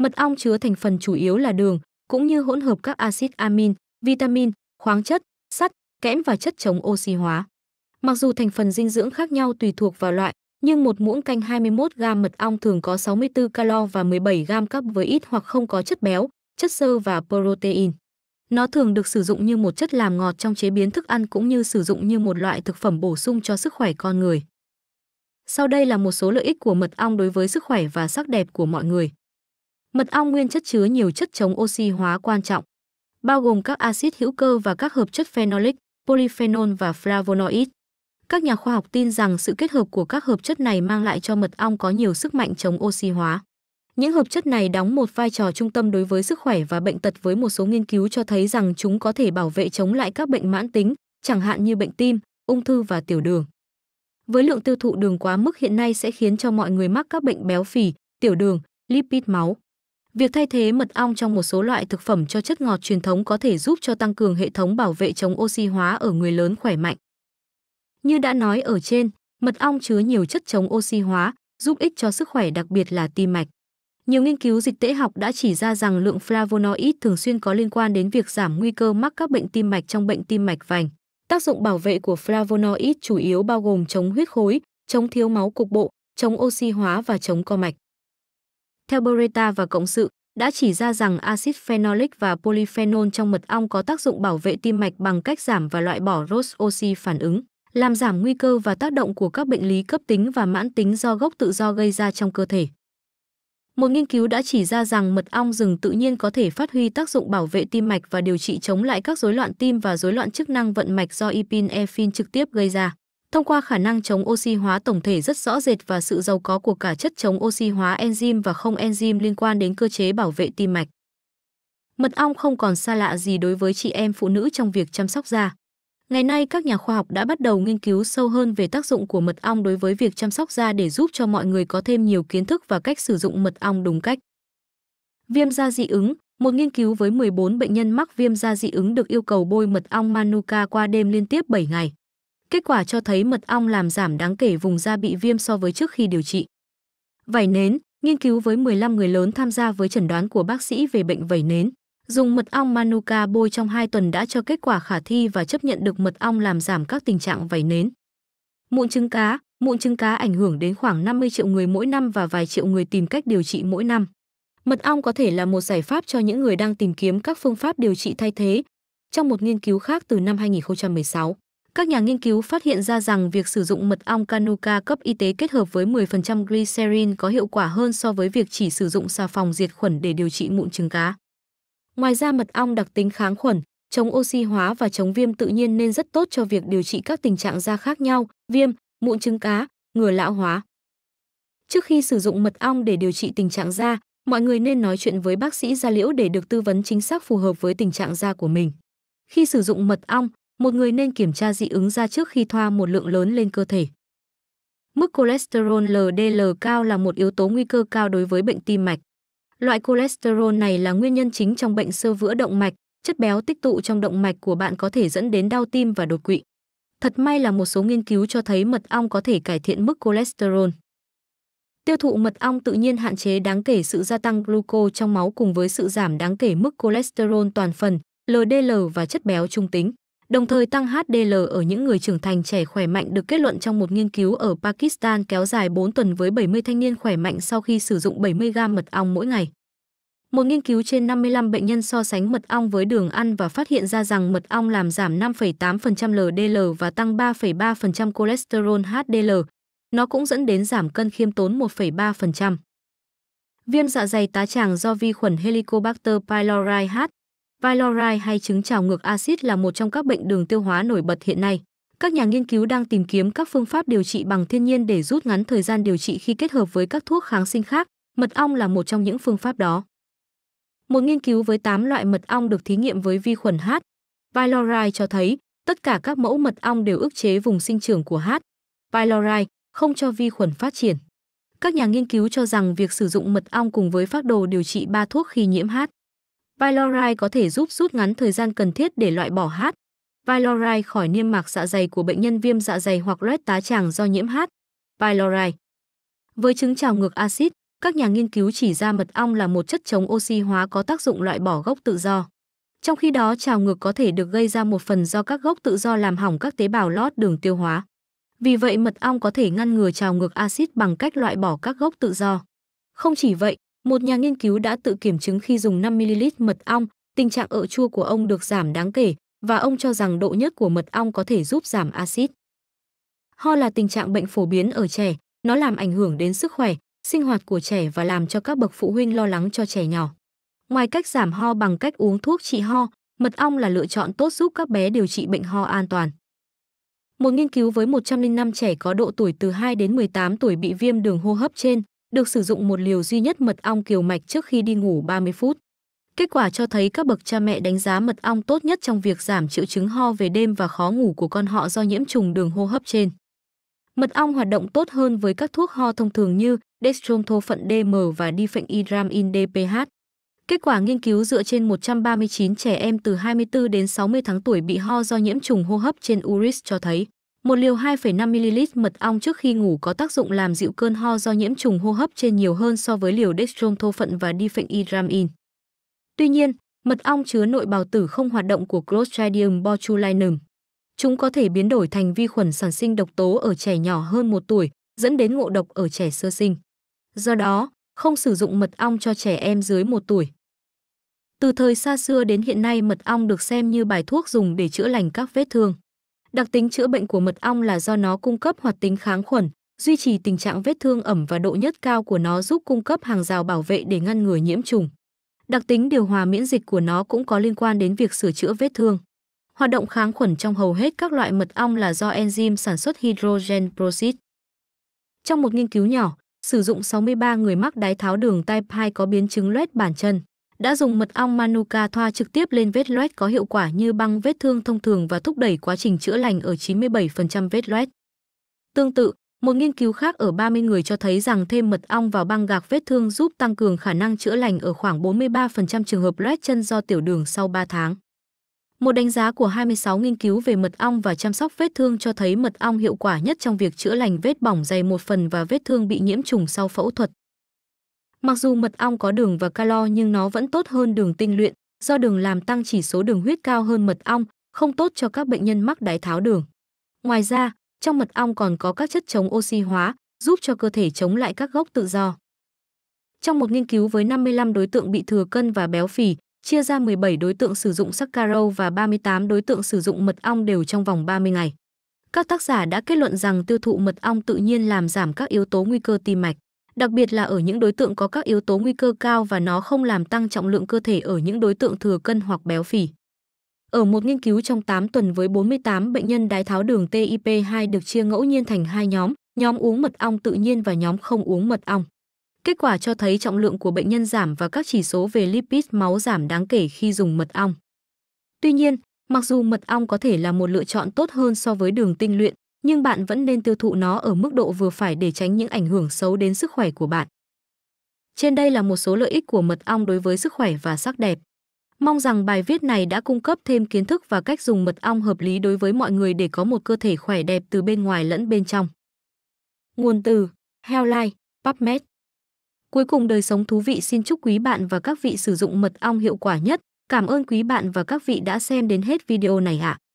Mật ong chứa thành phần chủ yếu là đường, cũng như hỗn hợp các axit amin, vitamin, khoáng chất, sắt, kẽm và chất chống oxy hóa. Mặc dù thành phần dinh dưỡng khác nhau tùy thuộc vào loại, nhưng một muỗng canh 21 g mật ong thường có 64 calo và 17 g cáp với ít hoặc không có chất béo, chất xơ và protein. Nó thường được sử dụng như một chất làm ngọt trong chế biến thức ăn cũng như sử dụng như một loại thực phẩm bổ sung cho sức khỏe con người. Sau đây là một số lợi ích của mật ong đối với sức khỏe và sắc đẹp của mọi người. Mật ong nguyên chất chứa nhiều chất chống oxy hóa quan trọng, bao gồm các axit hữu cơ và các hợp chất phenolic, polyphenol và flavonoid. Các nhà khoa học tin rằng sự kết hợp của các hợp chất này mang lại cho mật ong có nhiều sức mạnh chống oxy hóa. Những hợp chất này đóng một vai trò trung tâm đối với sức khỏe và bệnh tật với một số nghiên cứu cho thấy rằng chúng có thể bảo vệ chống lại các bệnh mãn tính, chẳng hạn như bệnh tim, ung thư và tiểu đường. Với lượng tiêu thụ đường quá mức hiện nay sẽ khiến cho mọi người mắc các bệnh béo phì, tiểu đường, lipid máu. Việc thay thế mật ong trong một số loại thực phẩm cho chất ngọt truyền thống có thể giúp cho tăng cường hệ thống bảo vệ chống oxy hóa ở người lớn khỏe mạnh. Như đã nói ở trên, mật ong chứa nhiều chất chống oxy hóa, giúp ích cho sức khỏe đặc biệt là tim mạch. Nhiều nghiên cứu dịch tễ học đã chỉ ra rằng lượng flavonoid thường xuyên có liên quan đến việc giảm nguy cơ mắc các bệnh tim mạch trong bệnh tim mạch vành. Tác dụng bảo vệ của flavonoid chủ yếu bao gồm chống huyết khối, chống thiếu máu cục bộ, chống oxy hóa và chống co mạch. Theo Beretta và Cộng sự, đã chỉ ra rằng axit phenolic và polyphenol trong mật ong có tác dụng bảo vệ tim mạch bằng cách giảm và loại bỏ ROS oxy phản ứng, làm giảm nguy cơ và tác động của các bệnh lý cấp tính và mãn tính do gốc tự do gây ra trong cơ thể. Một nghiên cứu đã chỉ ra rằng mật ong rừng tự nhiên có thể phát huy tác dụng bảo vệ tim mạch và điều trị chống lại các rối loạn tim và rối loạn chức năng vận mạch do epinephrine trực tiếp gây ra thông qua khả năng chống oxy hóa tổng thể rất rõ rệt và sự giàu có của cả chất chống oxy hóa enzyme và không enzyme liên quan đến cơ chế bảo vệ tim mạch. Mật ong không còn xa lạ gì đối với chị em phụ nữ trong việc chăm sóc da. Ngày nay các nhà khoa học đã bắt đầu nghiên cứu sâu hơn về tác dụng của mật ong đối với việc chăm sóc da để giúp cho mọi người có thêm nhiều kiến thức và cách sử dụng mật ong đúng cách. Viêm da dị ứng một nghiên cứu với 14 bệnh nhân mắc viêm da dị ứng được yêu cầu bôi mật ong Manuka qua đêm liên tiếp 7 ngày. Kết quả cho thấy mật ong làm giảm đáng kể vùng da bị viêm so với trước khi điều trị. vẩy nến, nghiên cứu với 15 người lớn tham gia với chẩn đoán của bác sĩ về bệnh vẩy nến. Dùng mật ong Manuka bôi trong 2 tuần đã cho kết quả khả thi và chấp nhận được mật ong làm giảm các tình trạng vẩy nến. Mụn trứng cá, mụn trứng cá ảnh hưởng đến khoảng 50 triệu người mỗi năm và vài triệu người tìm cách điều trị mỗi năm. Mật ong có thể là một giải pháp cho những người đang tìm kiếm các phương pháp điều trị thay thế. Trong một nghiên cứu khác từ năm 2016, các nhà nghiên cứu phát hiện ra rằng việc sử dụng mật ong Canuka cấp y tế kết hợp với 10% glycerin có hiệu quả hơn so với việc chỉ sử dụng xà phòng diệt khuẩn để điều trị mụn trứng cá. Ngoài ra mật ong đặc tính kháng khuẩn, chống oxy hóa và chống viêm tự nhiên nên rất tốt cho việc điều trị các tình trạng da khác nhau, viêm, mụn trứng cá, ngừa lão hóa. Trước khi sử dụng mật ong để điều trị tình trạng da, mọi người nên nói chuyện với bác sĩ da liễu để được tư vấn chính xác phù hợp với tình trạng da của mình. Khi sử dụng mật ong, một người nên kiểm tra dị ứng da trước khi thoa một lượng lớn lên cơ thể. Mức cholesterol LDL cao là một yếu tố nguy cơ cao đối với bệnh tim mạch. Loại cholesterol này là nguyên nhân chính trong bệnh sơ vữa động mạch, chất béo tích tụ trong động mạch của bạn có thể dẫn đến đau tim và đột quỵ. Thật may là một số nghiên cứu cho thấy mật ong có thể cải thiện mức cholesterol. Tiêu thụ mật ong tự nhiên hạn chế đáng kể sự gia tăng glucose trong máu cùng với sự giảm đáng kể mức cholesterol toàn phần, LDL và chất béo trung tính đồng thời tăng HDL ở những người trưởng thành trẻ khỏe mạnh được kết luận trong một nghiên cứu ở Pakistan kéo dài 4 tuần với 70 thanh niên khỏe mạnh sau khi sử dụng 70 gam mật ong mỗi ngày. Một nghiên cứu trên 55 bệnh nhân so sánh mật ong với đường ăn và phát hiện ra rằng mật ong làm giảm 5,8% LDL và tăng 3,3% cholesterol HDL. Nó cũng dẫn đến giảm cân khiêm tốn 1,3%. Viêm dạ dày tá tràng do vi khuẩn Helicobacter pylori H Pylori hay chứng trào ngược axit là một trong các bệnh đường tiêu hóa nổi bật hiện nay. Các nhà nghiên cứu đang tìm kiếm các phương pháp điều trị bằng thiên nhiên để rút ngắn thời gian điều trị khi kết hợp với các thuốc kháng sinh khác. Mật ong là một trong những phương pháp đó. Một nghiên cứu với 8 loại mật ong được thí nghiệm với vi khuẩn H. pylori cho thấy tất cả các mẫu mật ong đều ức chế vùng sinh trưởng của H. pylori, không cho vi khuẩn phát triển. Các nhà nghiên cứu cho rằng việc sử dụng mật ong cùng với phác đồ điều trị ba thuốc khi nhiễm H. Viloride có thể giúp rút ngắn thời gian cần thiết để loại bỏ hát. Viloride khỏi niêm mạc dạ dày của bệnh nhân viêm dạ dày hoặc loét tá tràng do nhiễm hát. Viloride Với chứng trào ngược axit, các nhà nghiên cứu chỉ ra mật ong là một chất chống oxy hóa có tác dụng loại bỏ gốc tự do. Trong khi đó trào ngược có thể được gây ra một phần do các gốc tự do làm hỏng các tế bào lót đường tiêu hóa. Vì vậy mật ong có thể ngăn ngừa trào ngược axit bằng cách loại bỏ các gốc tự do. Không chỉ vậy, một nhà nghiên cứu đã tự kiểm chứng khi dùng 5ml mật ong, tình trạng ợ chua của ông được giảm đáng kể và ông cho rằng độ nhất của mật ong có thể giúp giảm axit. Ho là tình trạng bệnh phổ biến ở trẻ, nó làm ảnh hưởng đến sức khỏe, sinh hoạt của trẻ và làm cho các bậc phụ huynh lo lắng cho trẻ nhỏ. Ngoài cách giảm ho bằng cách uống thuốc trị ho, mật ong là lựa chọn tốt giúp các bé điều trị bệnh ho an toàn. Một nghiên cứu với 105 trẻ có độ tuổi từ 2 đến 18 tuổi bị viêm đường hô hấp trên được sử dụng một liều duy nhất mật ong kiều mạch trước khi đi ngủ 30 phút. Kết quả cho thấy các bậc cha mẹ đánh giá mật ong tốt nhất trong việc giảm triệu chứng ho về đêm và khó ngủ của con họ do nhiễm trùng đường hô hấp trên. Mật ong hoạt động tốt hơn với các thuốc ho thông thường như dextromethorphan DM và diphenhydramine DPH. Kết quả nghiên cứu dựa trên 139 trẻ em từ 24 đến 60 tháng tuổi bị ho do nhiễm trùng hô hấp trên Uris cho thấy một liều 2,5ml mật ong trước khi ngủ có tác dụng làm dịu cơn ho do nhiễm trùng hô hấp trên nhiều hơn so với liều dextromethorphan và diphenhydramine. Tuy nhiên, mật ong chứa nội bào tử không hoạt động của Clostridium botulinum. Chúng có thể biến đổi thành vi khuẩn sản sinh độc tố ở trẻ nhỏ hơn 1 tuổi, dẫn đến ngộ độc ở trẻ sơ sinh. Do đó, không sử dụng mật ong cho trẻ em dưới 1 tuổi. Từ thời xa xưa đến hiện nay mật ong được xem như bài thuốc dùng để chữa lành các vết thương. Đặc tính chữa bệnh của mật ong là do nó cung cấp hoạt tính kháng khuẩn, duy trì tình trạng vết thương ẩm và độ nhất cao của nó giúp cung cấp hàng rào bảo vệ để ngăn ngừa nhiễm trùng. Đặc tính điều hòa miễn dịch của nó cũng có liên quan đến việc sửa chữa vết thương. Hoạt động kháng khuẩn trong hầu hết các loại mật ong là do enzyme sản xuất hydrogen peroxide. Trong một nghiên cứu nhỏ, sử dụng 63 người mắc đái tháo đường type 2 có biến chứng loét bản chân đã dùng mật ong Manuka thoa trực tiếp lên vết loét có hiệu quả như băng vết thương thông thường và thúc đẩy quá trình chữa lành ở 97% vết loét. Tương tự, một nghiên cứu khác ở 30 người cho thấy rằng thêm mật ong vào băng gạc vết thương giúp tăng cường khả năng chữa lành ở khoảng 43% trường hợp loét chân do tiểu đường sau 3 tháng. Một đánh giá của 26 nghiên cứu về mật ong và chăm sóc vết thương cho thấy mật ong hiệu quả nhất trong việc chữa lành vết bỏng dày một phần và vết thương bị nhiễm trùng sau phẫu thuật. Mặc dù mật ong có đường và calo nhưng nó vẫn tốt hơn đường tinh luyện, do đường làm tăng chỉ số đường huyết cao hơn mật ong, không tốt cho các bệnh nhân mắc đái tháo đường. Ngoài ra, trong mật ong còn có các chất chống oxy hóa, giúp cho cơ thể chống lại các gốc tự do. Trong một nghiên cứu với 55 đối tượng bị thừa cân và béo phì, chia ra 17 đối tượng sử dụng saccharose và 38 đối tượng sử dụng mật ong đều trong vòng 30 ngày. Các tác giả đã kết luận rằng tiêu thụ mật ong tự nhiên làm giảm các yếu tố nguy cơ tim mạch đặc biệt là ở những đối tượng có các yếu tố nguy cơ cao và nó không làm tăng trọng lượng cơ thể ở những đối tượng thừa cân hoặc béo phì. Ở một nghiên cứu trong 8 tuần với 48 bệnh nhân đái tháo đường TIP2 được chia ngẫu nhiên thành hai nhóm, nhóm uống mật ong tự nhiên và nhóm không uống mật ong. Kết quả cho thấy trọng lượng của bệnh nhân giảm và các chỉ số về lipid máu giảm đáng kể khi dùng mật ong. Tuy nhiên, mặc dù mật ong có thể là một lựa chọn tốt hơn so với đường tinh luyện, nhưng bạn vẫn nên tiêu thụ nó ở mức độ vừa phải để tránh những ảnh hưởng xấu đến sức khỏe của bạn. Trên đây là một số lợi ích của mật ong đối với sức khỏe và sắc đẹp. Mong rằng bài viết này đã cung cấp thêm kiến thức và cách dùng mật ong hợp lý đối với mọi người để có một cơ thể khỏe đẹp từ bên ngoài lẫn bên trong. Nguồn từ Healthline, PubMed Cuối cùng đời sống thú vị xin chúc quý bạn và các vị sử dụng mật ong hiệu quả nhất. Cảm ơn quý bạn và các vị đã xem đến hết video này ạ. À.